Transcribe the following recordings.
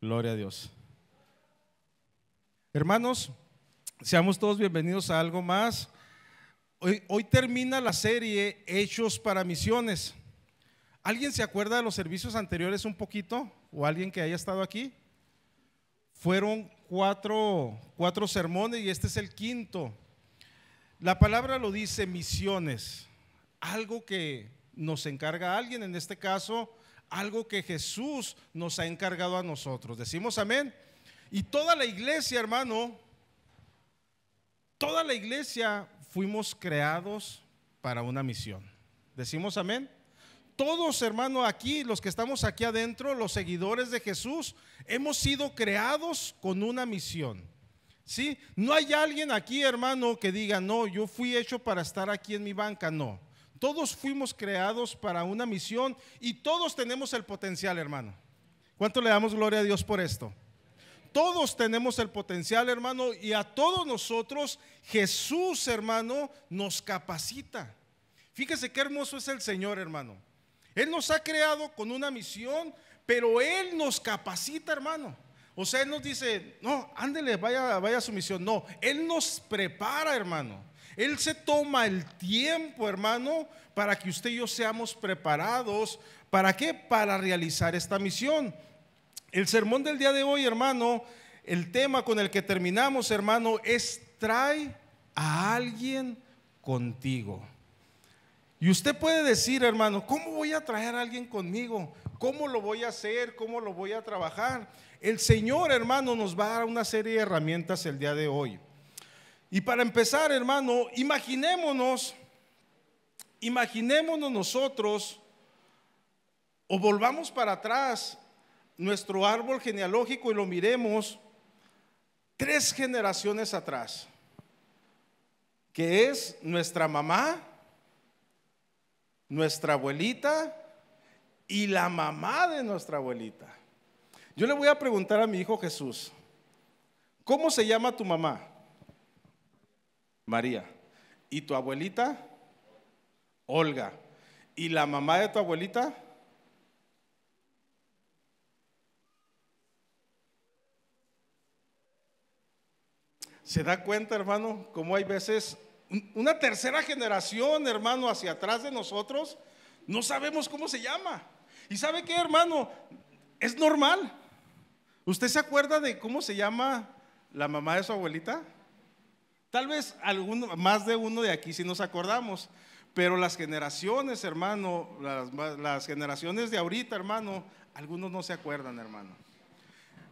Gloria a Dios. Hermanos, seamos todos bienvenidos a algo más. Hoy, termina la serie Hechos para Misiones. ¿Alguien se acuerda de los servicios anteriores un poquito? ¿O alguien que haya estado aquí? Fueron cuatro, cuatro sermones y este es el quinto. La palabra lo dice misiones, algo que nos encarga alguien, en este caso algo que Jesús nos ha encargado a nosotros. Decimos amén. Y toda la iglesia, hermano, toda la iglesia fuimos creados para una misión. Decimos amén. Todos, hermano, aquí, los que estamos aquí adentro, los seguidores de Jesús, hemos sido creados con una misión. ¿Sí? No hay alguien aquí, hermano, que diga, no, yo fui hecho para estar aquí en mi banca. No. Todos fuimos creados para una misión y todos tenemos el potencial, hermano. ¿Cuánto le damos gloria a Dios por esto? Todos tenemos el potencial, hermano, y a todos nosotros Jesús, hermano, nos capacita. Fíjese qué hermoso es el Señor, hermano. Él nos ha creado con una misión, pero Él nos capacita, hermano. O sea, Él nos dice, no, ándele, vaya, vaya a su misión. No, Él nos prepara, hermano. Él se toma el tiempo, hermano, para que usted y yo seamos preparados. ¿Para qué? Para realizar esta misión. El sermón del día de hoy, hermano, el tema con el que terminamos, hermano, es trae a alguien contigo. Y usted puede decir, hermano, ¿cómo voy a traer a alguien conmigo? ¿Cómo lo voy a hacer? ¿Cómo lo voy a trabajar? El Señor, hermano, nos va a dar una serie de herramientas el día de hoy. Y para empezar, hermano, imaginémonos, imaginémonos nosotros, o volvamos para atrás nuestro árbol genealógico y lo miremos tres generaciones atrás, que es nuestra mamá, nuestra abuelita, y la mamá de nuestra abuelita. Yo le voy a preguntar a mi hijo Jesús, ¿cómo se llama tu mamá? María. ¿Y tu abuelita? Olga. ¿Y la mamá de tu abuelita? ¿Se da cuenta, hermano, cómo hay veces una tercera generación, hermano, hacia atrás de nosotros? No sabemos cómo se llama. ¿Y sabe qué, hermano? Es normal. ¿Usted se acuerda de cómo se llama la mamá de su abuelita? Tal vez alguno, más de uno de aquí si nos acordamos, pero las generaciones, hermano, las, las generaciones de ahorita, hermano, algunos no se acuerdan, hermano.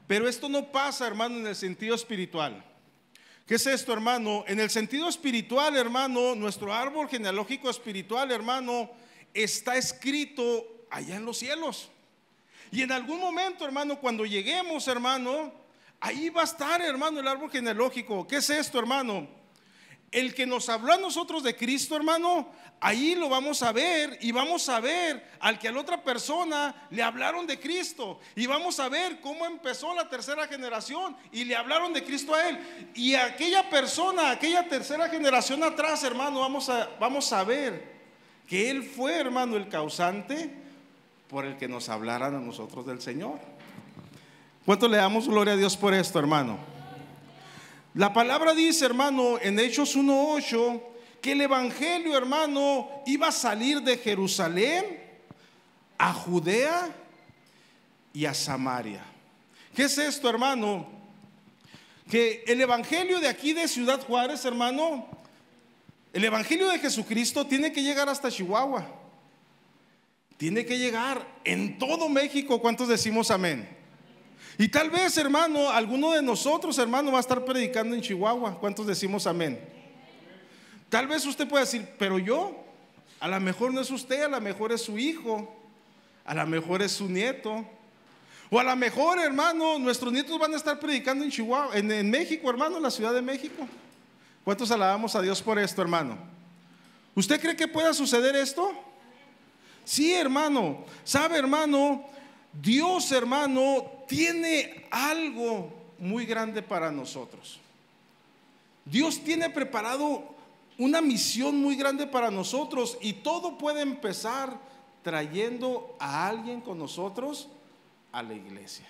Pero esto no pasa, hermano, en el sentido espiritual. ¿Qué es esto, hermano? En el sentido espiritual, hermano, nuestro árbol genealógico espiritual, hermano, está escrito allá en los cielos. Y en algún momento, hermano, cuando lleguemos, hermano, ahí va a estar, hermano, el árbol genealógico. ¿Qué es esto, hermano? El que nos habló a nosotros de Cristo, hermano, ahí lo vamos a ver y vamos a ver al que a la otra persona le hablaron de Cristo y vamos a ver cómo empezó la tercera generación y le hablaron de Cristo a él. Y aquella persona, aquella tercera generación atrás, hermano, vamos a, vamos a ver que él fue, hermano, el causante por el que nos hablaran a nosotros del Señor. ¿Cuánto le damos gloria a Dios por esto, hermano? La palabra dice, hermano, en Hechos 1.8, que el Evangelio, hermano, iba a salir de Jerusalén a Judea y a Samaria. ¿Qué es esto, hermano? Que el Evangelio de aquí de Ciudad Juárez, hermano, el Evangelio de Jesucristo tiene que llegar hasta Chihuahua. Tiene que llegar en todo México. ¿Cuántos decimos amén? Y tal vez, hermano, alguno de nosotros, hermano, va a estar predicando en Chihuahua. ¿Cuántos decimos amén? Tal vez usted pueda decir, pero yo, a lo mejor no es usted, a lo mejor es su hijo, a lo mejor es su nieto. O a lo mejor, hermano, nuestros nietos van a estar predicando en Chihuahua, en, en México, hermano, en la Ciudad de México. ¿Cuántos alabamos a Dios por esto, hermano? ¿Usted cree que pueda suceder esto? Sí, hermano. ¿Sabe, hermano? Dios, hermano, tiene algo muy grande para nosotros. Dios tiene preparado una misión muy grande para nosotros y todo puede empezar trayendo a alguien con nosotros a la iglesia.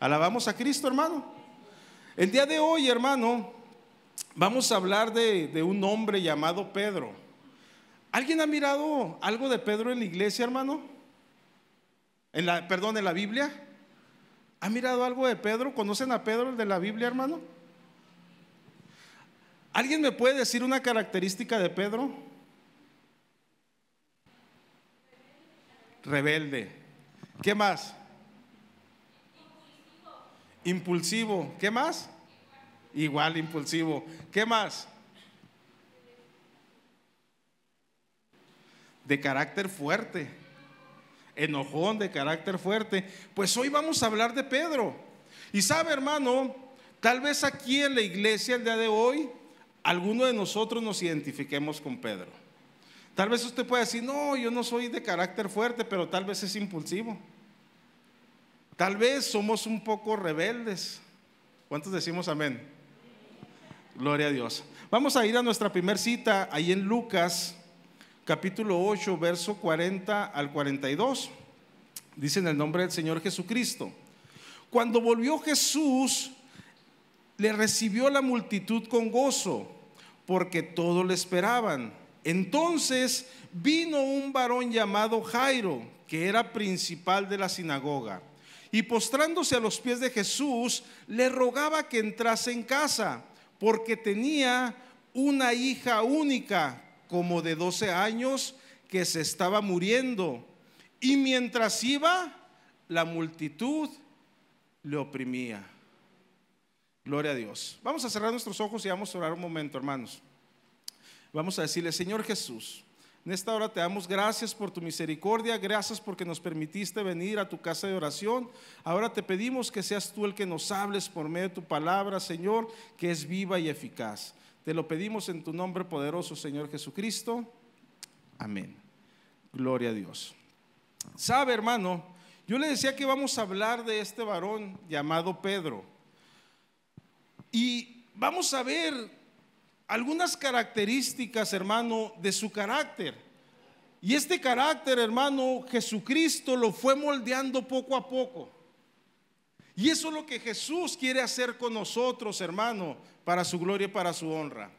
Alabamos a Cristo, hermano. El día de hoy, hermano, vamos a hablar de, un hombre llamado Pedro. ¿Alguien ha mirado algo de Pedro en la iglesia, hermano? En la, perdón, en la Biblia. ¿Ha mirado algo de Pedro? ¿Conocen a Pedro el de la Biblia, hermano? ¿Alguien me puede decir una característica de Pedro? Rebelde. ¿Qué más? Impulsivo. ¿Qué más? Igual impulsivo. ¿Qué más? de carácter fuerte, enojón de carácter fuerte. Pues hoy vamos a hablar de Pedro. Y sabe, hermano, tal vez aquí en la iglesia el día de hoy, alguno de nosotros nos identifiquemos con Pedro. Tal vez usted pueda decir, no, yo no soy de carácter fuerte, pero tal vez es impulsivo. Tal vez somos un poco rebeldes. ¿Cuántos decimos amén? Gloria a Dios. Vamos a ir a nuestra primera cita ahí en Lucas capítulo 8, verso 40 al 42. Dice en el nombre del Señor Jesucristo. Cuando volvió Jesús, le recibió la multitud con gozo, porque todo le esperaban. Entonces vino un varón llamado Jairo, que era principal de la sinagoga, y postrándose a los pies de Jesús, le rogaba que entrase en casa, porque tenía una hija única como de 12 años que se estaba muriendo. Y mientras iba, la multitud le oprimía. Gloria a Dios. Vamos a cerrar nuestros ojos y vamos a orar un momento, hermanos. Vamos a decirle, Señor Jesús, en esta hora te damos gracias por tu misericordia, gracias porque nos permitiste venir a tu casa de oración. Ahora te pedimos que seas tú el que nos hables por medio de tu palabra, Señor, que es viva y eficaz. Te lo pedimos en tu nombre poderoso, Señor Jesucristo. Amén. Gloria a Dios. Sabe, hermano, yo le decía que vamos a hablar de este varón llamado Pedro. Y vamos a ver algunas características, hermano, de su carácter. Y este carácter, hermano, Jesucristo lo fue moldeando poco a poco. Y eso es lo que Jesús quiere hacer con nosotros, hermano, para su gloria y para su honra.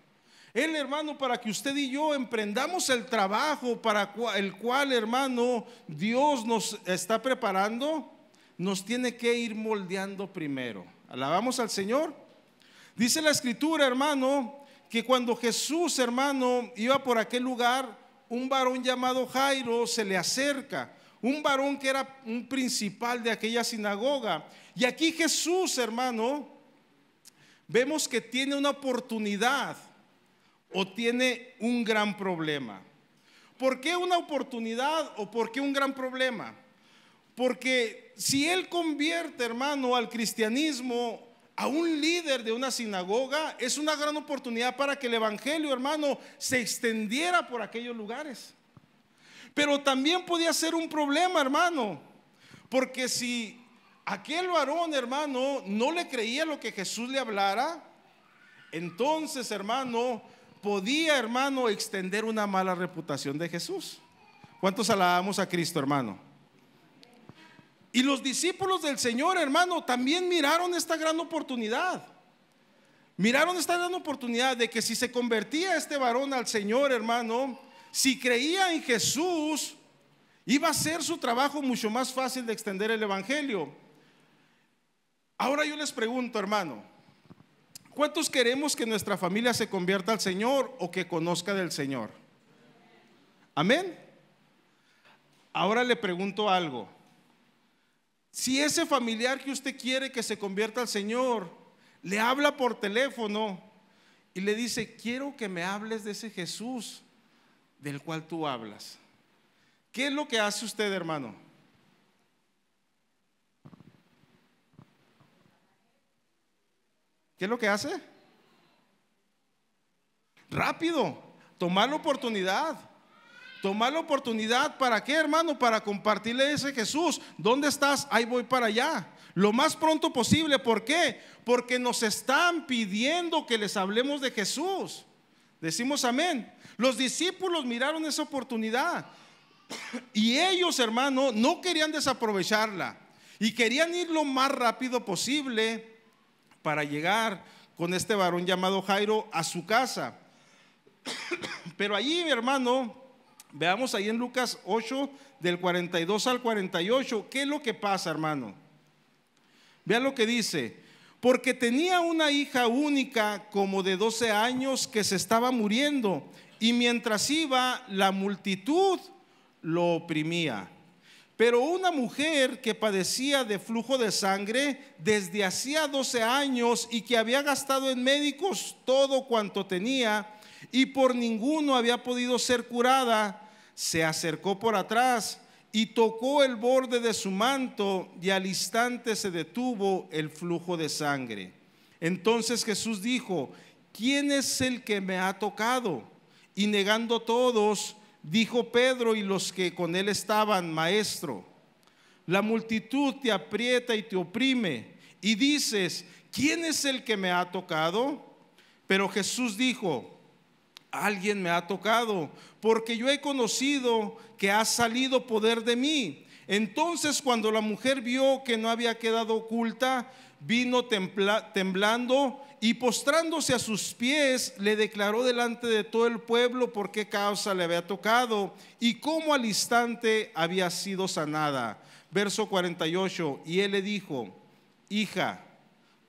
Él, hermano, para que usted y yo emprendamos el trabajo para el cual, hermano, Dios nos está preparando, nos tiene que ir moldeando primero. Alabamos al Señor. Dice la escritura, hermano, que cuando Jesús, hermano, iba por aquel lugar, un varón llamado Jairo se le acerca un varón que era un principal de aquella sinagoga. Y aquí Jesús, hermano, vemos que tiene una oportunidad o tiene un gran problema. ¿Por qué una oportunidad o por qué un gran problema? Porque si él convierte, hermano, al cristianismo a un líder de una sinagoga, es una gran oportunidad para que el Evangelio, hermano, se extendiera por aquellos lugares. Pero también podía ser un problema, hermano. Porque si aquel varón, hermano, no le creía lo que Jesús le hablara, entonces, hermano, podía, hermano, extender una mala reputación de Jesús. ¿Cuántos alabamos a Cristo, hermano? Y los discípulos del Señor, hermano, también miraron esta gran oportunidad. Miraron esta gran oportunidad de que si se convertía este varón al Señor, hermano, si creía en Jesús, iba a ser su trabajo mucho más fácil de extender el Evangelio. Ahora yo les pregunto, hermano, ¿cuántos queremos que nuestra familia se convierta al Señor o que conozca del Señor? Amén. Ahora le pregunto algo. Si ese familiar que usted quiere que se convierta al Señor le habla por teléfono y le dice, quiero que me hables de ese Jesús, del cual tú hablas. ¿Qué es lo que hace usted, hermano? ¿Qué es lo que hace? Rápido, tomar la oportunidad. Tomar la oportunidad para qué, hermano? Para compartirle ese Jesús. ¿Dónde estás? Ahí voy para allá. Lo más pronto posible. ¿Por qué? Porque nos están pidiendo que les hablemos de Jesús. Decimos amén. Los discípulos miraron esa oportunidad. Y ellos, hermano, no querían desaprovecharla. Y querían ir lo más rápido posible para llegar con este varón llamado Jairo a su casa. Pero allí, hermano, veamos ahí en Lucas 8, del 42 al 48, ¿qué es lo que pasa, hermano? Vean lo que dice porque tenía una hija única como de 12 años que se estaba muriendo y mientras iba la multitud lo oprimía. Pero una mujer que padecía de flujo de sangre desde hacía 12 años y que había gastado en médicos todo cuanto tenía y por ninguno había podido ser curada, se acercó por atrás y tocó el borde de su manto y al instante se detuvo el flujo de sangre. Entonces Jesús dijo, ¿quién es el que me ha tocado? Y negando todos, dijo Pedro y los que con él estaban, maestro, la multitud te aprieta y te oprime y dices, ¿quién es el que me ha tocado? Pero Jesús dijo, alguien me ha tocado, porque yo he conocido que ha salido poder de mí. Entonces cuando la mujer vio que no había quedado oculta, vino temblando y postrándose a sus pies, le declaró delante de todo el pueblo por qué causa le había tocado y cómo al instante había sido sanada. Verso 48, y él le dijo, hija,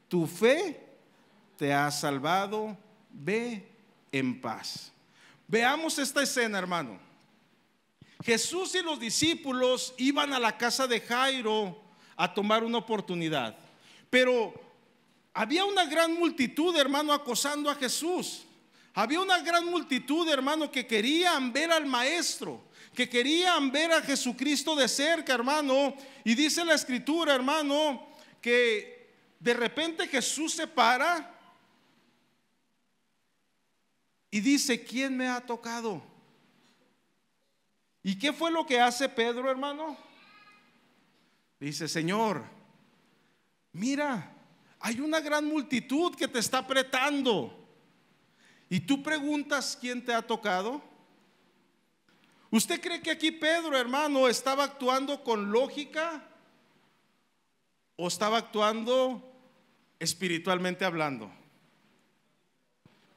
tu fe te ha salvado, ve en paz. Veamos esta escena, hermano. Jesús y los discípulos iban a la casa de Jairo a tomar una oportunidad, pero había una gran multitud, hermano, acosando a Jesús. Había una gran multitud, hermano, que querían ver al maestro, que querían ver a Jesucristo de cerca, hermano. Y dice la escritura, hermano, que de repente Jesús se para y dice, ¿quién me ha tocado? ¿Y qué fue lo que hace Pedro, hermano? Dice, Señor, mira, hay una gran multitud que te está apretando. Y tú preguntas quién te ha tocado. ¿Usted cree que aquí Pedro, hermano, estaba actuando con lógica o estaba actuando espiritualmente hablando?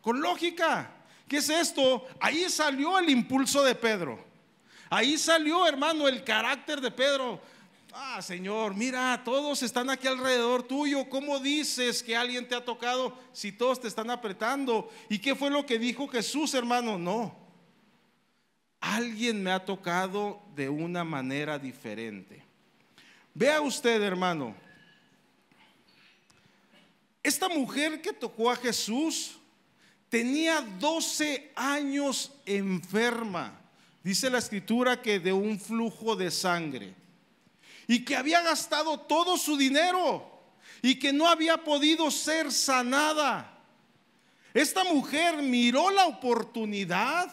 Con lógica. ¿Qué es esto? Ahí salió el impulso de Pedro. Ahí salió, hermano, el carácter de Pedro. Ah, Señor, mira, todos están aquí alrededor tuyo. ¿Cómo dices que alguien te ha tocado si todos te están apretando? ¿Y qué fue lo que dijo Jesús, hermano? No. Alguien me ha tocado de una manera diferente. Vea usted, hermano. Esta mujer que tocó a Jesús tenía 12 años enferma. Dice la escritura que de un flujo de sangre. Y que había gastado todo su dinero y que no había podido ser sanada. Esta mujer miró la oportunidad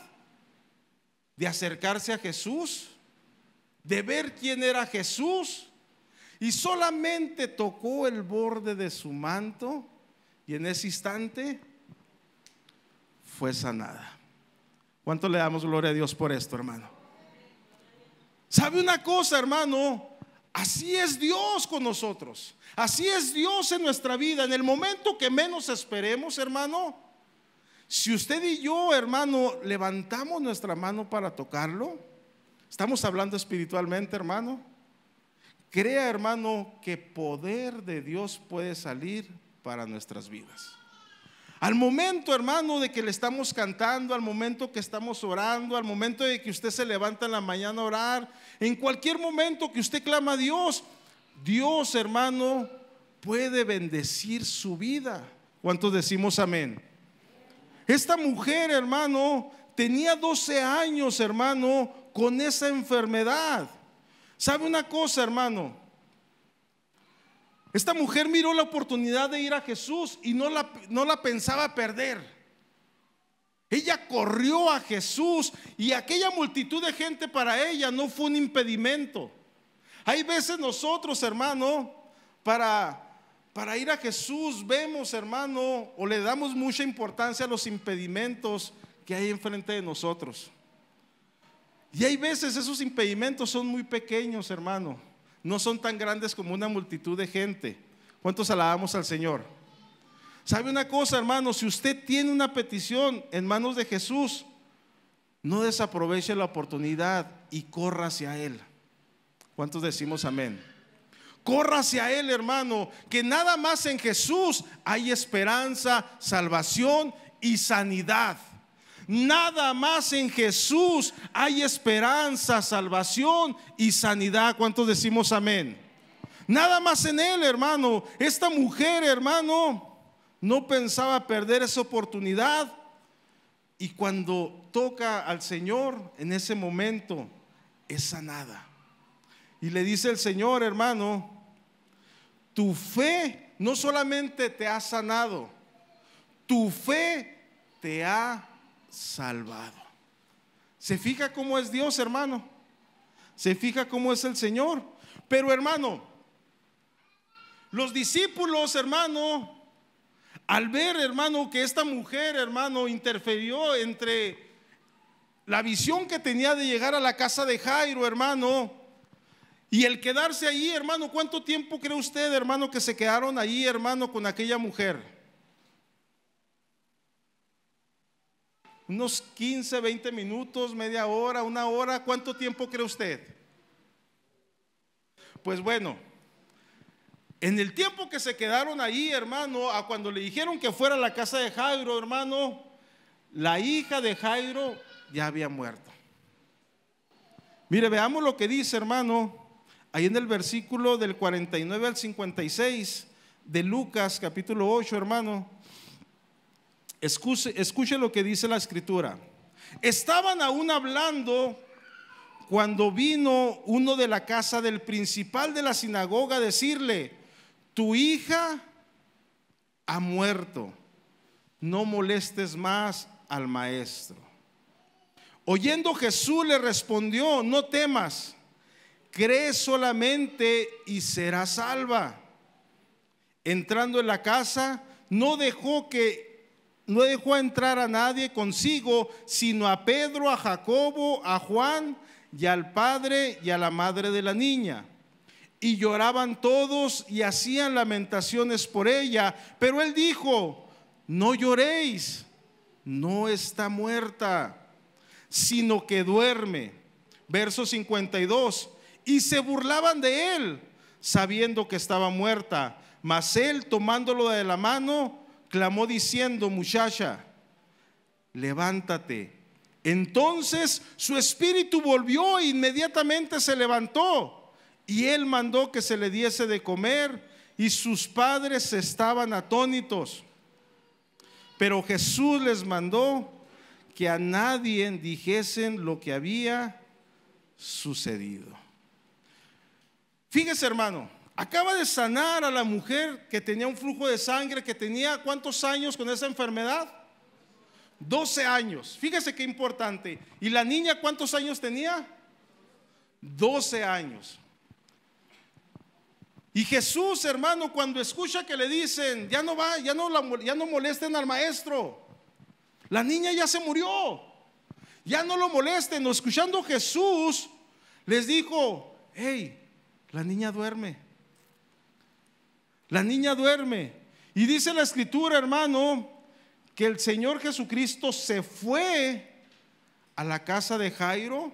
de acercarse a Jesús, de ver quién era Jesús, y solamente tocó el borde de su manto, y en ese instante fue sanada. ¿Cuánto le damos gloria a Dios por esto, hermano? ¿Sabe una cosa, hermano? Así es Dios con nosotros. Así es Dios en nuestra vida. En el momento que menos esperemos, hermano, si usted y yo, hermano, levantamos nuestra mano para tocarlo, estamos hablando espiritualmente, hermano. Crea, hermano, que poder de Dios puede salir para nuestras vidas. Al momento, hermano, de que le estamos cantando, al momento que estamos orando, al momento de que usted se levanta en la mañana a orar, en cualquier momento que usted clama a Dios, Dios, hermano, puede bendecir su vida. ¿Cuántos decimos amén? Esta mujer, hermano, tenía 12 años, hermano, con esa enfermedad. ¿Sabe una cosa, hermano? Esta mujer miró la oportunidad de ir a Jesús y no la, no la pensaba perder. Ella corrió a Jesús y aquella multitud de gente para ella no fue un impedimento. Hay veces nosotros, hermano, para, para ir a Jesús vemos, hermano, o le damos mucha importancia a los impedimentos que hay enfrente de nosotros. Y hay veces esos impedimentos son muy pequeños, hermano no son tan grandes como una multitud de gente. ¿Cuántos alabamos al Señor? ¿Sabe una cosa, hermano? Si usted tiene una petición en manos de Jesús, no desaproveche la oportunidad y corra hacia Él. ¿Cuántos decimos amén? Corra hacia Él, hermano, que nada más en Jesús hay esperanza, salvación y sanidad. Nada más en Jesús hay esperanza, salvación y sanidad. ¿Cuántos decimos amén? Nada más en Él, hermano. Esta mujer, hermano, no pensaba perder esa oportunidad. Y cuando toca al Señor, en ese momento es sanada. Y le dice el Señor, hermano, tu fe no solamente te ha sanado, tu fe te ha salvado. ¿Se fija cómo es Dios, hermano? ¿Se fija cómo es el Señor? Pero, hermano, los discípulos, hermano, al ver, hermano, que esta mujer, hermano, interferió entre la visión que tenía de llegar a la casa de Jairo, hermano, y el quedarse ahí, hermano, ¿cuánto tiempo cree usted, hermano, que se quedaron ahí, hermano, con aquella mujer? unos 15, 20 minutos, media hora, una hora, ¿cuánto tiempo cree usted? Pues bueno, en el tiempo que se quedaron ahí, hermano, a cuando le dijeron que fuera a la casa de Jairo, hermano, la hija de Jairo ya había muerto. Mire, veamos lo que dice, hermano, ahí en el versículo del 49 al 56 de Lucas capítulo 8, hermano. Escuche, lo que dice la escritura. Estaban aún hablando cuando vino uno de la casa del principal de la sinagoga a decirle, tu hija ha muerto, no molestes más al maestro. Oyendo Jesús le respondió, no temas, cree solamente y será salva. Entrando en la casa, no dejó que no dejó entrar a nadie consigo, sino a Pedro, a Jacobo, a Juan y al padre y a la madre de la niña. Y lloraban todos y hacían lamentaciones por ella. Pero él dijo, no lloréis, no está muerta, sino que duerme. Verso 52. Y se burlaban de él, sabiendo que estaba muerta. Mas él, tomándolo de la mano, clamó diciendo, muchacha, levántate. Entonces su espíritu volvió e inmediatamente se levantó y él mandó que se le diese de comer y sus padres estaban atónitos. Pero Jesús les mandó que a nadie dijesen lo que había sucedido. Fíjese hermano, Acaba de sanar a la mujer que tenía un flujo de sangre, que tenía cuántos años con esa enfermedad? 12 años. Fíjese qué importante. ¿Y la niña cuántos años tenía? 12 años. Y Jesús, hermano, cuando escucha que le dicen, ya no va, ya no, ya no molesten al maestro. La niña ya se murió. Ya no lo molesten. Escuchando Jesús, les dijo, hey, la niña duerme. La niña duerme. Y dice la escritura, hermano, que el Señor Jesucristo se fue a la casa de Jairo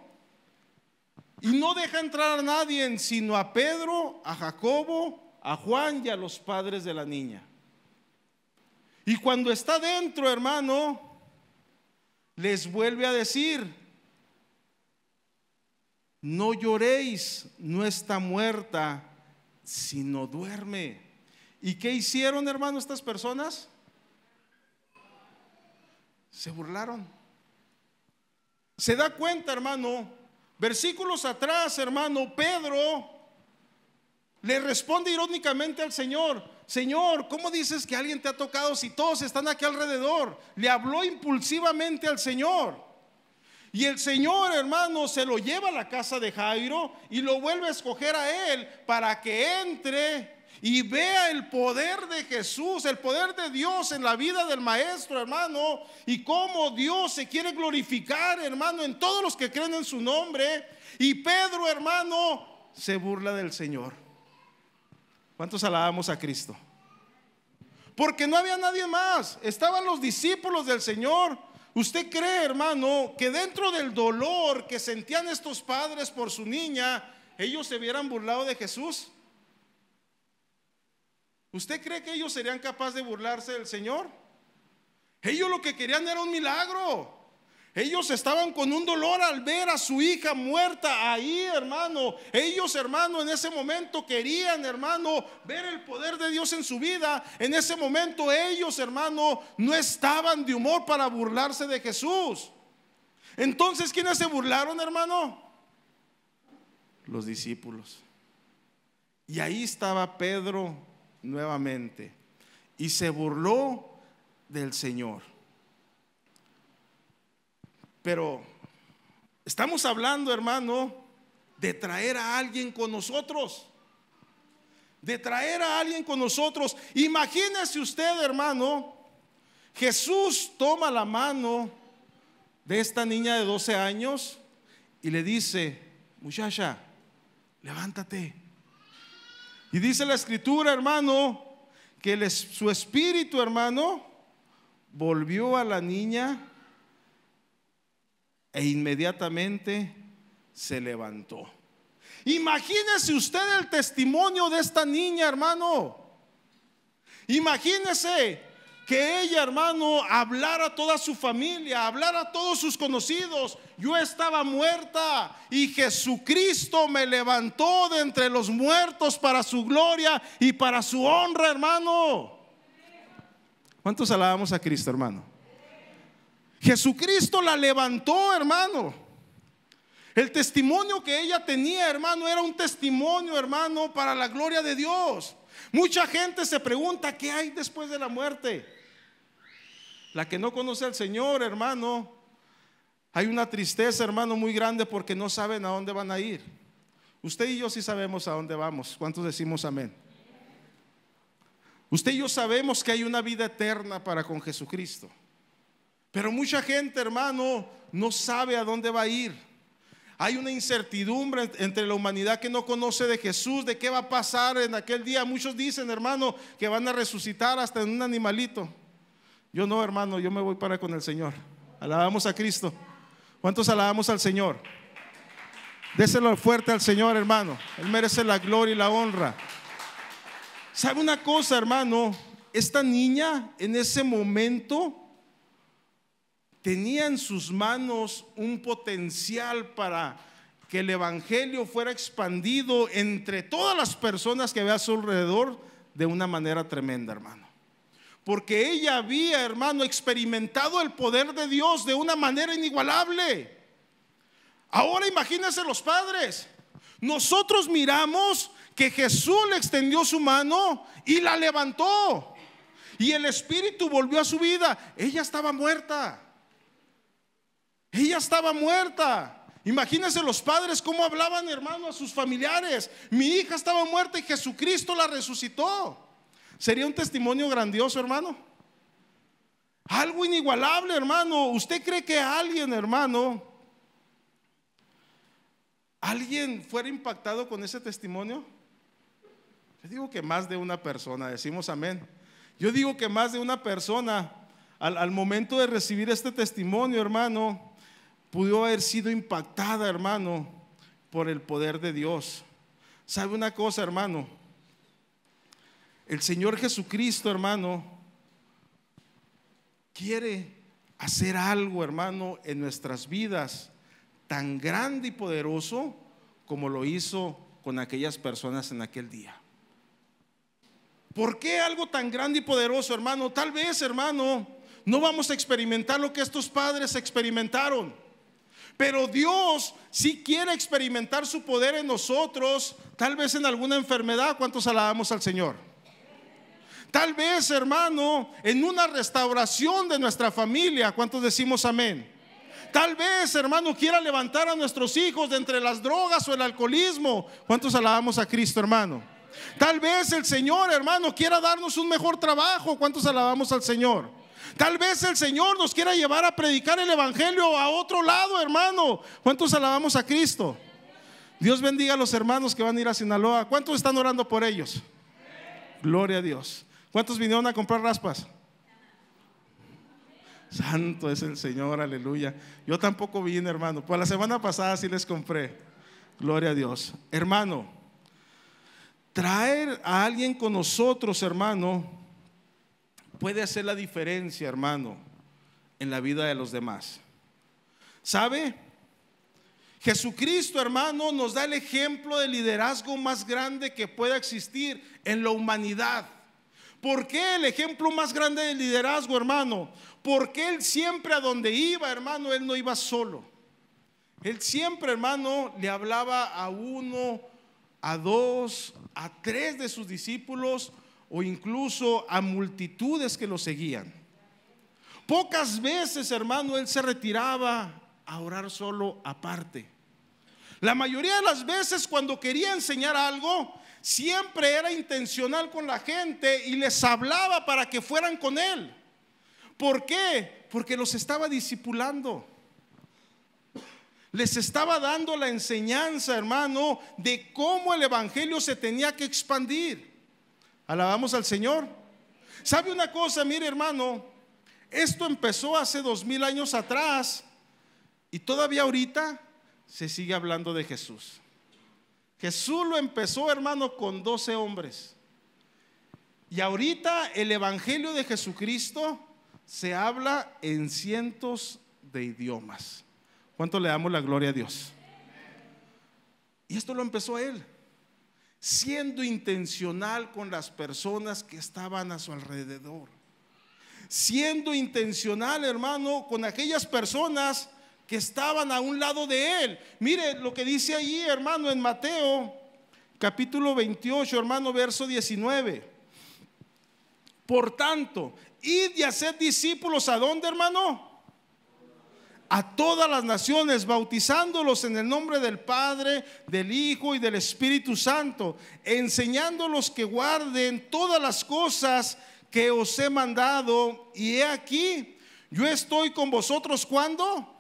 y no deja entrar a nadie, sino a Pedro, a Jacobo, a Juan y a los padres de la niña. Y cuando está dentro, hermano, les vuelve a decir, no lloréis, no está muerta, sino duerme. ¿Y qué hicieron, hermano, estas personas? Se burlaron. Se da cuenta, hermano, versículos atrás, hermano, Pedro le responde irónicamente al Señor, Señor, ¿cómo dices que alguien te ha tocado si todos están aquí alrededor? Le habló impulsivamente al Señor. Y el Señor, hermano, se lo lleva a la casa de Jairo y lo vuelve a escoger a él para que entre y vea el poder de Jesús, el poder de Dios en la vida del maestro, hermano, y cómo Dios se quiere glorificar, hermano, en todos los que creen en su nombre. Y Pedro, hermano, se burla del Señor. ¿Cuántos alabamos a Cristo? Porque no había nadie más, estaban los discípulos del Señor. ¿Usted cree, hermano, que dentro del dolor que sentían estos padres por su niña, ellos se hubieran burlado de Jesús? ¿Usted cree que ellos serían capaces de burlarse del Señor? Ellos lo que querían era un milagro. Ellos estaban con un dolor al ver a su hija muerta ahí, hermano. Ellos, hermano, en ese momento querían, hermano, ver el poder de Dios en su vida. En ese momento ellos, hermano, no estaban de humor para burlarse de Jesús. Entonces, ¿quiénes se burlaron, hermano? Los discípulos. Y ahí estaba Pedro nuevamente y se burló del Señor. Pero estamos hablando, hermano, de traer a alguien con nosotros. De traer a alguien con nosotros. Imagínese usted, hermano, Jesús toma la mano de esta niña de 12 años y le dice, muchacha, levántate. Y dice la escritura, hermano, que su espíritu, hermano, volvió a la niña e inmediatamente se levantó. Imagínese usted el testimonio de esta niña, hermano. Imagínese que ella, hermano, hablara a toda su familia, hablara a todos sus conocidos. Yo estaba muerta y Jesucristo me levantó de entre los muertos para su gloria y para su honra, hermano. ¿Cuántos alabamos a Cristo, hermano? Jesucristo la levantó, hermano. El testimonio que ella tenía, hermano, era un testimonio, hermano, para la gloria de Dios. Mucha gente se pregunta, ¿qué hay después de la muerte? La que no conoce al Señor, hermano, hay una tristeza, hermano, muy grande porque no saben a dónde van a ir. Usted y yo sí sabemos a dónde vamos. ¿Cuántos decimos amén? Usted y yo sabemos que hay una vida eterna para con Jesucristo. Pero mucha gente, hermano, no sabe a dónde va a ir. Hay una incertidumbre entre la humanidad que no conoce de Jesús, de qué va a pasar en aquel día. Muchos dicen, hermano, que van a resucitar hasta en un animalito. Yo no, hermano, yo me voy para con el Señor. Alabamos a Cristo. ¿Cuántos alabamos al Señor? Déselo fuerte al Señor, hermano. Él merece la gloria y la honra. ¿Sabe una cosa, hermano? Esta niña en ese momento tenía en sus manos un potencial para que el Evangelio fuera expandido entre todas las personas que había a su alrededor de una manera tremenda, hermano. Porque ella había, hermano, experimentado el poder de Dios de una manera inigualable. Ahora imagínense los padres. Nosotros miramos que Jesús le extendió su mano y la levantó. Y el Espíritu volvió a su vida. Ella estaba muerta. Ella estaba muerta. Imagínense los padres cómo hablaban, hermano, a sus familiares. Mi hija estaba muerta y Jesucristo la resucitó. Sería un testimonio grandioso, hermano. Algo inigualable, hermano. ¿Usted cree que alguien, hermano, alguien fuera impactado con ese testimonio? Yo digo que más de una persona, decimos amén. Yo digo que más de una persona, al, al momento de recibir este testimonio, hermano, pudo haber sido impactada, hermano, por el poder de Dios. ¿Sabe una cosa, hermano? El Señor Jesucristo, hermano, quiere hacer algo, hermano, en nuestras vidas tan grande y poderoso como lo hizo con aquellas personas en aquel día. ¿Por qué algo tan grande y poderoso, hermano? Tal vez, hermano, no vamos a experimentar lo que estos padres experimentaron. Pero Dios si quiere experimentar su poder en nosotros, tal vez en alguna enfermedad. ¿Cuántos alabamos al Señor? Tal vez, hermano, en una restauración de nuestra familia. ¿Cuántos decimos amén? Tal vez, hermano, quiera levantar a nuestros hijos de entre las drogas o el alcoholismo. ¿Cuántos alabamos a Cristo, hermano? Tal vez el Señor, hermano, quiera darnos un mejor trabajo. ¿Cuántos alabamos al Señor? Tal vez el Señor nos quiera llevar a predicar el Evangelio a otro lado, hermano. ¿Cuántos alabamos a Cristo? Dios bendiga a los hermanos que van a ir a Sinaloa. ¿Cuántos están orando por ellos? Gloria a Dios. ¿Cuántos vinieron a comprar raspas? Santo es el Señor, aleluya. Yo tampoco vine, hermano. Pues la semana pasada sí les compré. Gloria a Dios. Hermano, traer a alguien con nosotros, hermano, puede hacer la diferencia, hermano, en la vida de los demás. ¿Sabe? Jesucristo, hermano, nos da el ejemplo de liderazgo más grande que pueda existir en la humanidad. ¿Por qué el ejemplo más grande de liderazgo, hermano? Porque él siempre a donde iba, hermano, él no iba solo. Él siempre, hermano, le hablaba a uno, a dos, a tres de sus discípulos o incluso a multitudes que lo seguían. Pocas veces, hermano, él se retiraba a orar solo aparte. La mayoría de las veces cuando quería enseñar algo, siempre era intencional con la gente y les hablaba para que fueran con él. ¿Por qué? Porque los estaba discipulando. Les estaba dando la enseñanza, hermano, de cómo el Evangelio se tenía que expandir. Alabamos al Señor. ¿Sabe una cosa? Mire hermano, esto empezó hace dos mil años atrás y todavía ahorita se sigue hablando de Jesús. Jesús lo empezó hermano con 12 hombres. Y ahorita el Evangelio de Jesucristo se habla en cientos de idiomas. ¿Cuánto le damos la gloria a Dios? Y esto lo empezó a él siendo intencional con las personas que estaban a su alrededor. Siendo intencional, hermano, con aquellas personas que estaban a un lado de él. Mire lo que dice allí, hermano, en Mateo capítulo 28, hermano, verso 19. Por tanto, id y haced discípulos a dónde, hermano? a todas las naciones, bautizándolos en el nombre del Padre, del Hijo y del Espíritu Santo, enseñándolos que guarden todas las cosas que os he mandado. Y he aquí, yo estoy con vosotros cuando?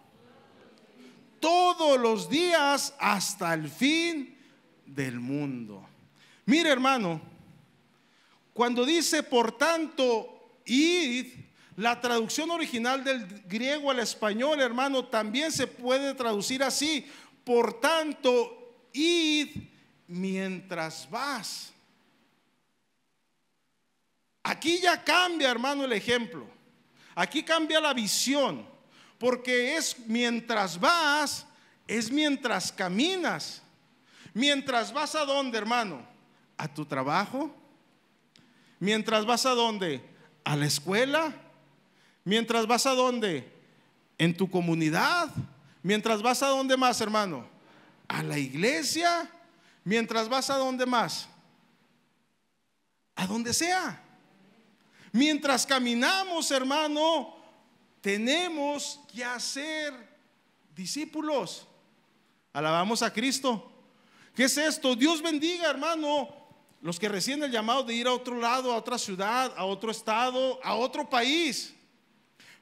Todos los días hasta el fin del mundo. Mire hermano, cuando dice, por tanto, id, la traducción original del griego al español, hermano, también se puede traducir así. Por tanto, id mientras vas. Aquí ya cambia, hermano, el ejemplo. Aquí cambia la visión. Porque es mientras vas, es mientras caminas. Mientras vas a dónde, hermano? A tu trabajo. Mientras vas a dónde? A la escuela Mientras vas a dónde? En tu comunidad. Mientras vas a dónde más, hermano? A la iglesia. Mientras vas a dónde más? A donde sea. Mientras caminamos, hermano, tenemos que hacer discípulos. Alabamos a Cristo. ¿Qué es esto? Dios bendiga, hermano, los que recién el llamado de ir a otro lado, a otra ciudad, a otro estado, a otro país.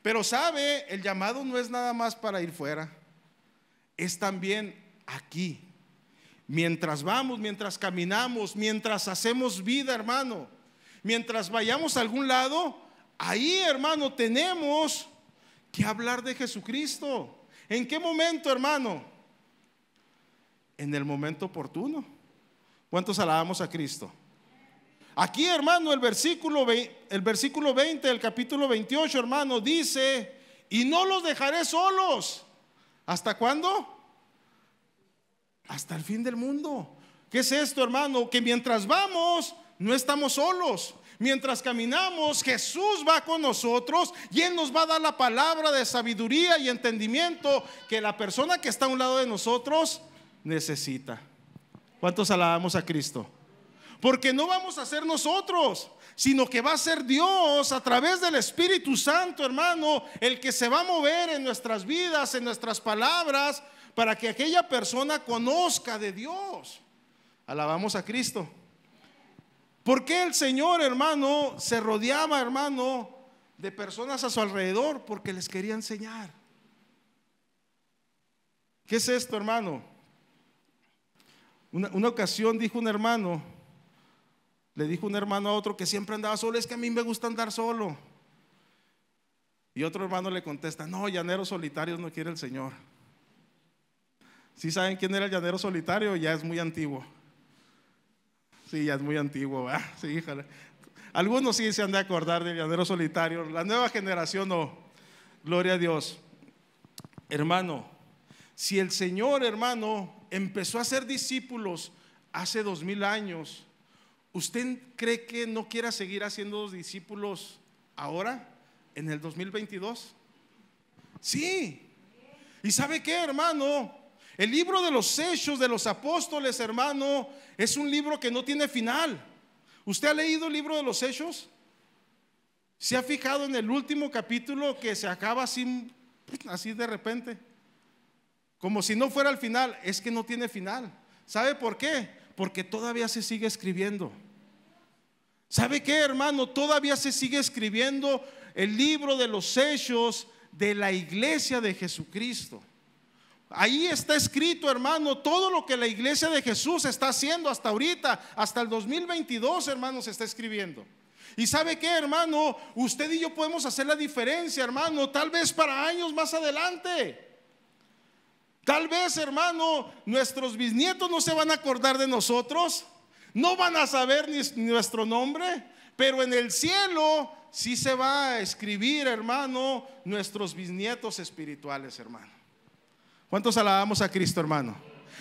Pero sabe, el llamado no es nada más para ir fuera, es también aquí. Mientras vamos, mientras caminamos, mientras hacemos vida, hermano, mientras vayamos a algún lado, ahí, hermano, tenemos que hablar de Jesucristo. ¿En qué momento, hermano? En el momento oportuno. ¿Cuántos alabamos a Cristo? Aquí, hermano, el versículo, el 20 del capítulo 28, hermano, dice, y no los dejaré solos. ¿Hasta cuándo? Hasta el fin del mundo. ¿Qué es esto, hermano? Que mientras vamos, no estamos solos. Mientras caminamos, Jesús va con nosotros y Él nos va a dar la palabra de sabiduría y entendimiento que la persona que está a un lado de nosotros necesita. ¿Cuántos alabamos a Cristo? Porque no vamos a ser nosotros, sino que va a ser Dios a través del Espíritu Santo, hermano, el que se va a mover en nuestras vidas, en nuestras palabras, para que aquella persona conozca de Dios. Alabamos a Cristo. ¿Por qué el Señor, hermano, se rodeaba, hermano, de personas a su alrededor? Porque les quería enseñar. ¿Qué es esto, hermano? Una, una ocasión dijo un hermano, le dijo un hermano a otro que siempre andaba solo, es que a mí me gusta andar solo. Y otro hermano le contesta, no, llaneros solitarios no quiere el Señor. Si saben quién era el llanero solitario, ya es muy antiguo. Sí, ya es muy antiguo, ¿verdad? Sí, híjale. Algunos sí se han de acordar del llanero solitario, la nueva generación no. Gloria a Dios. Hermano, si el Señor, hermano, empezó a ser discípulos hace dos mil años, ¿Usted cree que no quiera seguir haciendo discípulos ahora, en el 2022? Sí. ¿Y sabe qué, hermano? El libro de los hechos de los apóstoles, hermano, es un libro que no tiene final. ¿Usted ha leído el libro de los hechos? ¿Se ha fijado en el último capítulo que se acaba así, así de repente? Como si no fuera el final. Es que no tiene final. ¿Sabe por qué? Porque todavía se sigue escribiendo. ¿Sabe qué, hermano? Todavía se sigue escribiendo el libro de los hechos de la iglesia de Jesucristo. Ahí está escrito, hermano, todo lo que la iglesia de Jesús está haciendo hasta ahorita, hasta el 2022, hermano, se está escribiendo. Y sabe qué, hermano, usted y yo podemos hacer la diferencia, hermano, tal vez para años más adelante. Tal vez, hermano, nuestros bisnietos no se van a acordar de nosotros, no van a saber ni, nuestro nombre, pero en el cielo sí se va a escribir, hermano, nuestros bisnietos espirituales, hermano. ¿Cuántos alabamos a Cristo, hermano?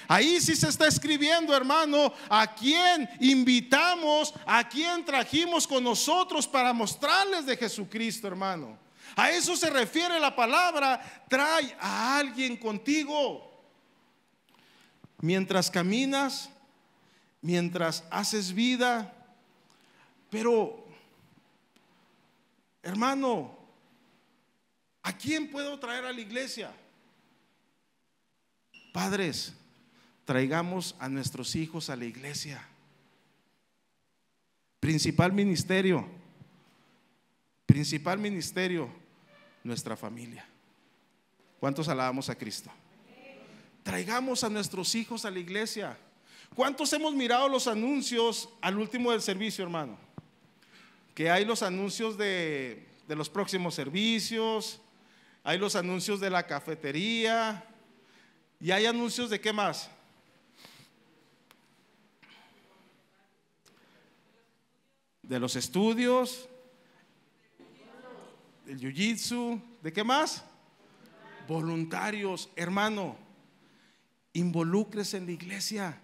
Ahí sí se está escribiendo, hermano, a quién invitamos, a quién trajimos con nosotros para mostrarles de Jesucristo, hermano. A eso se refiere la palabra, trae a alguien contigo. Mientras caminas, mientras haces vida, pero hermano, ¿a quién puedo traer a la iglesia? Padres, traigamos a nuestros hijos a la iglesia. Principal ministerio, principal ministerio, nuestra familia. ¿Cuántos alabamos a Cristo? Traigamos a nuestros hijos a la iglesia. ¿Cuántos hemos mirado los anuncios al último del servicio, hermano? Que hay los anuncios de, los próximos servicios, hay los anuncios de la cafetería y hay anuncios de qué más. De los estudios, el jiu-jitsu, ¿de qué más? Voluntarios, hermano, involúcrese en la iglesia.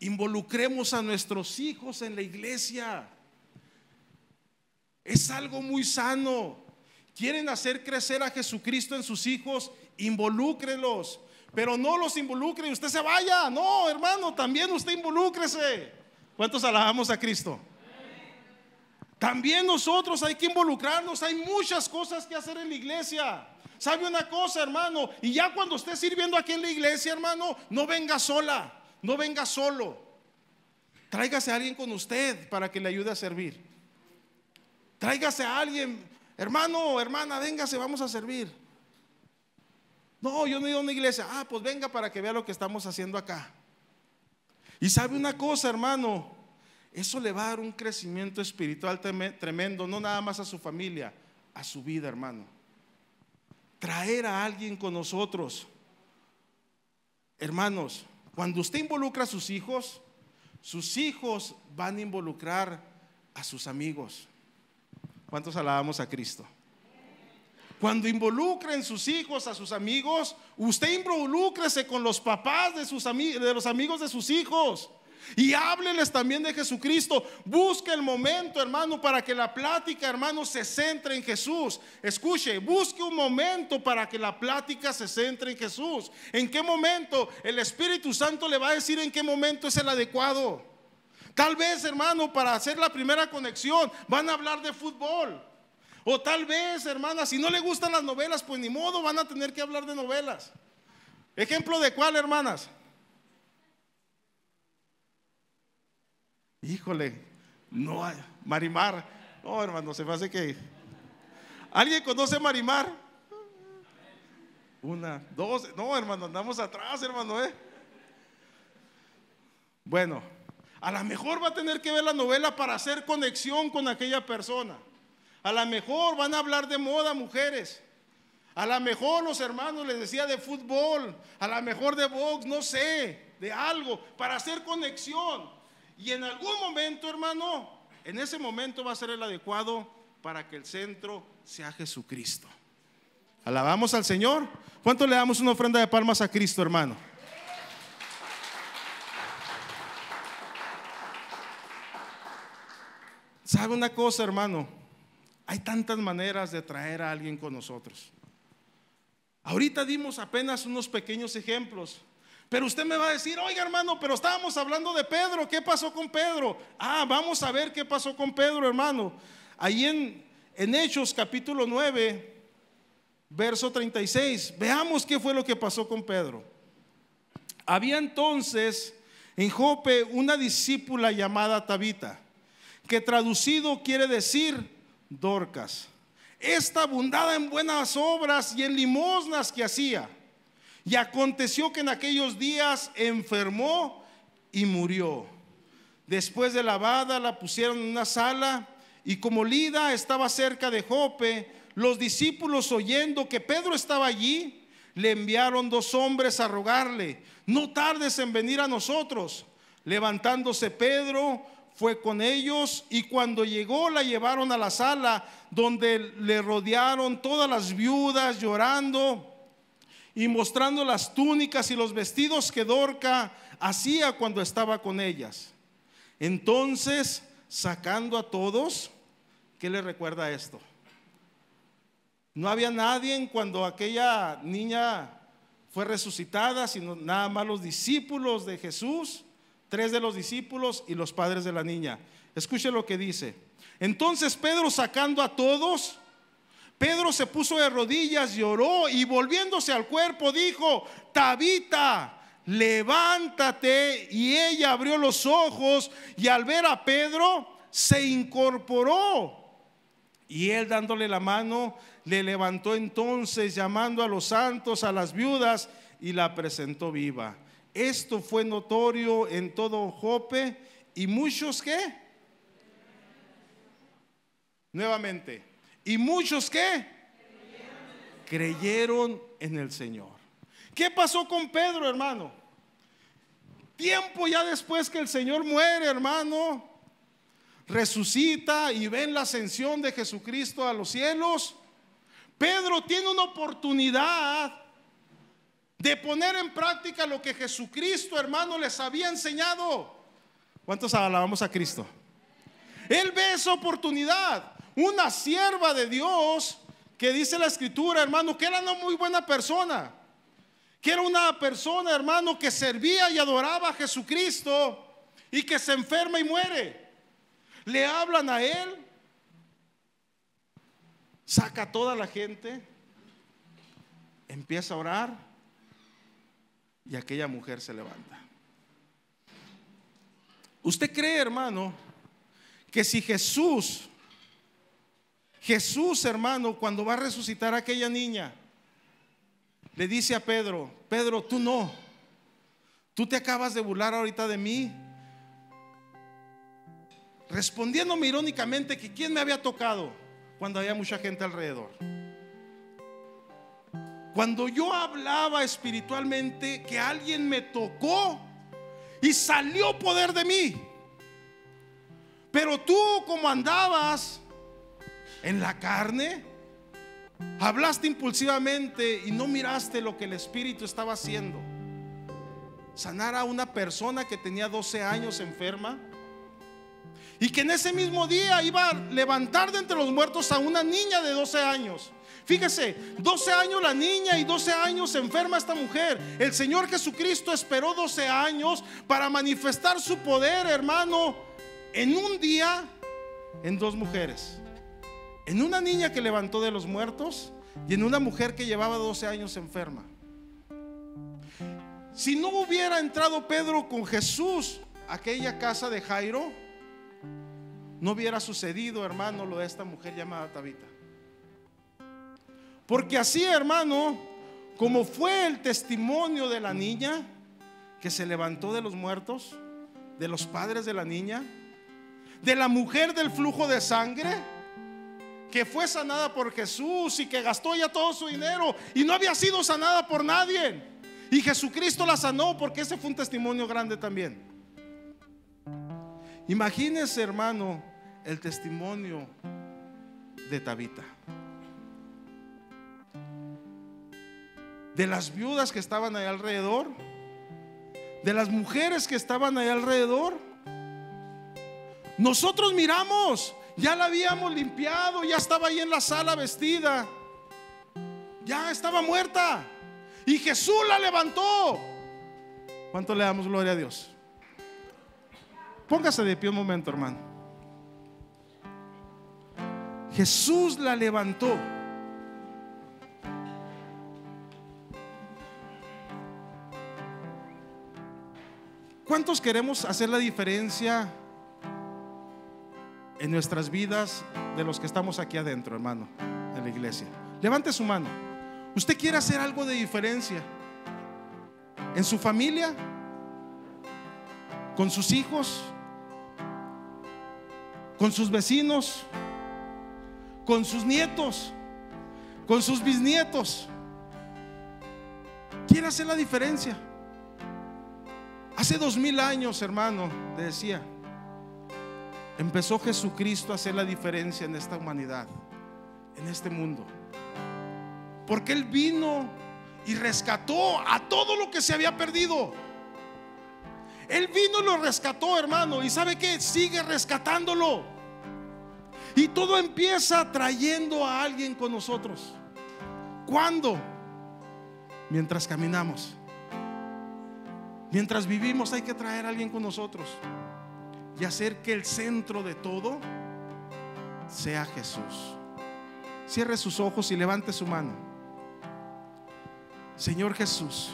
Involucremos a nuestros hijos en la iglesia. Es algo muy sano. Quieren hacer crecer a Jesucristo en sus hijos, involúcrelos. Pero no los involucre y usted se vaya. No, hermano, también usted involúcrese. ¿Cuántos alabamos a Cristo? También nosotros hay que involucrarnos, hay muchas cosas que hacer en la iglesia. ¿Sabe una cosa, hermano? Y ya cuando esté sirviendo aquí en la iglesia, hermano, no venga sola, no venga solo. Tráigase a alguien con usted para que le ayude a servir. Tráigase a alguien, hermano, hermana, véngase, vamos a servir. No, yo no he ido a una iglesia. Ah, pues venga para que vea lo que estamos haciendo acá. Y sabe una cosa, hermano, eso le va a dar un crecimiento espiritual tremendo, no nada más a su familia, a su vida, hermano. Traer a alguien con nosotros. Hermanos, cuando usted involucra a sus hijos, sus hijos van a involucrar a sus amigos. ¿Cuántos alabamos a Cristo? Cuando involucren sus hijos a sus amigos, usted involúcrese con los papás de, sus de los amigos de sus hijos. Y hábleles también de Jesucristo. Busque el momento, hermano, para que la plática, hermano, se centre en Jesús. Escuche, busque un momento para que la plática se centre en Jesús. ¿En qué momento? El Espíritu Santo le va a decir en qué momento es el adecuado. Tal vez, hermano, para hacer la primera conexión, van a hablar de fútbol. O tal vez, hermana, si no le gustan las novelas, pues ni modo, van a tener que hablar de novelas. Ejemplo de cuál, hermanas? Híjole, no hay. Marimar. No, hermano, se me hace que. ¿Alguien conoce Marimar? Una, dos. No, hermano, andamos atrás, hermano, ¿eh? Bueno, a lo mejor va a tener que ver la novela para hacer conexión con aquella persona. A lo mejor van a hablar de moda, mujeres. A lo mejor los hermanos les decía de fútbol, a lo mejor de box, no sé, de algo, para hacer conexión. Y en algún momento, hermano, en ese momento va a ser el adecuado para que el centro sea Jesucristo. Alabamos al Señor. ¿Cuánto le damos una ofrenda de palmas a Cristo, hermano? ¿Sabe una cosa, hermano? Hay tantas maneras de traer a alguien con nosotros. Ahorita dimos apenas unos pequeños ejemplos pero usted me va a decir, oiga hermano, pero estábamos hablando de Pedro, ¿qué pasó con Pedro? Ah, vamos a ver qué pasó con Pedro, hermano. Ahí en, Hechos capítulo 9, verso 36, veamos qué fue lo que pasó con Pedro. Había entonces en Jope una discípula llamada Tabita, que traducido quiere decir Dorcas. Esta abundada en buenas obras y en limosnas que hacía y aconteció que en aquellos días enfermó y murió. Después de lavada la pusieron en una sala y como Lida estaba cerca de Jope, los discípulos oyendo que Pedro estaba allí, le enviaron dos hombres a rogarle, no tardes en venir a nosotros. Levantándose Pedro, fue con ellos y cuando llegó la llevaron a la sala donde le rodearon todas las viudas llorando y mostrando las túnicas y los vestidos que Dorca hacía cuando estaba con ellas. Entonces, sacando a todos, ¿qué le recuerda esto? No había nadie cuando aquella niña fue resucitada, sino nada más los discípulos de Jesús, tres de los discípulos y los padres de la niña. Escuche lo que dice. Entonces Pedro sacando a todos, Pedro se puso de rodillas, lloró y volviéndose al cuerpo dijo, Tabita, levántate. Y ella abrió los ojos y al ver a Pedro se incorporó. Y él dándole la mano, le levantó entonces llamando a los santos, a las viudas, y la presentó viva. Esto fue notorio en todo Jope y muchos que... Nuevamente, ¿Y muchos qué? Creyeron en el Señor. ¿Qué pasó con Pedro, hermano? Tiempo ya después que el Señor muere, hermano, resucita y ven la ascensión de Jesucristo a los cielos. Pedro tiene una oportunidad de poner en práctica lo que Jesucristo, hermano, les había enseñado. ¿Cuántos alabamos a Cristo? Él ve esa oportunidad. Una sierva de Dios que dice la escritura, hermano, que era una muy buena persona. Que era una persona, hermano, que servía y adoraba a Jesucristo y que se enferma y muere. Le hablan a él. Saca a toda la gente. Empieza a orar. Y aquella mujer se levanta. ¿Usted cree, hermano, que si Jesús Jesús, hermano, cuando va a resucitar a aquella niña, le dice a Pedro, Pedro, tú no, tú te acabas de burlar ahorita de mí. Respondiéndome irónicamente que quién me había tocado cuando había mucha gente alrededor. Cuando yo hablaba espiritualmente que alguien me tocó y salió poder de mí. Pero tú como andabas en la carne? Hablaste impulsivamente y no miraste lo que el Espíritu estaba haciendo. Sanar a una persona que tenía 12 años enferma y que en ese mismo día iba a levantar de entre los muertos a una niña de 12 años. Fíjese, 12 años la niña y 12 años enferma esta mujer. El Señor Jesucristo esperó 12 años para manifestar su poder, hermano, en un día, en dos mujeres en una niña que levantó de los muertos y en una mujer que llevaba 12 años enferma. Si no hubiera entrado Pedro con Jesús a aquella casa de Jairo, no hubiera sucedido, hermano, lo de esta mujer llamada Tabita. Porque así, hermano, como fue el testimonio de la niña que se levantó de los muertos, de los padres de la niña, de la mujer del flujo de sangre, que fue sanada por Jesús y que gastó ya todo su dinero y no había sido sanada por nadie. Y Jesucristo la sanó porque ese fue un testimonio grande también. Imagínense hermano, el testimonio de Tabita. De las viudas que estaban ahí alrededor, de las mujeres que estaban ahí alrededor. Nosotros miramos ya la habíamos limpiado, ya estaba ahí en la sala vestida. Ya estaba muerta. Y Jesús la levantó. ¿Cuánto le damos gloria a Dios? Póngase de pie un momento, hermano. Jesús la levantó. ¿Cuántos queremos hacer la diferencia en nuestras vidas de los que estamos aquí adentro, hermano, en la iglesia. Levante su mano. ¿Usted quiere hacer algo de diferencia? ¿En su familia? ¿Con sus hijos? ¿Con sus vecinos? ¿Con sus nietos? ¿Con sus bisnietos? ¿Quiere hacer la diferencia? Hace dos mil años, hermano, decía, empezó Jesucristo a hacer la diferencia en esta humanidad, en este mundo. Porque Él vino y rescató a todo lo que se había perdido. Él vino y lo rescató, hermano. Y sabe que sigue rescatándolo. Y todo empieza trayendo a alguien con nosotros. ¿Cuándo? Mientras caminamos. Mientras vivimos hay que traer a alguien con nosotros y hacer que el centro de todo sea Jesús. Cierre sus ojos y levante su mano. Señor Jesús,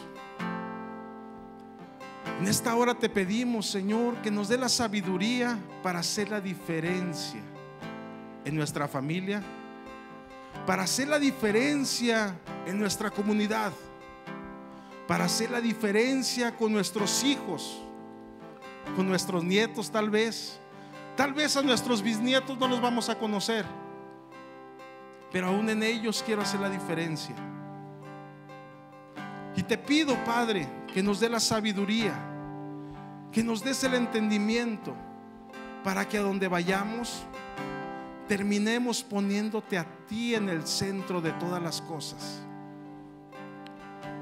en esta hora te pedimos, Señor, que nos dé la sabiduría para hacer la diferencia en nuestra familia, para hacer la diferencia en nuestra comunidad, para hacer la diferencia con nuestros hijos con nuestros nietos tal vez. Tal vez a nuestros bisnietos no los vamos a conocer, pero aún en ellos quiero hacer la diferencia. Y te pido, Padre, que nos dé la sabiduría, que nos des el entendimiento, para que a donde vayamos terminemos poniéndote a ti en el centro de todas las cosas.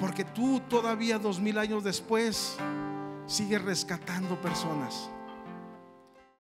Porque tú todavía dos mil años después sigue rescatando personas.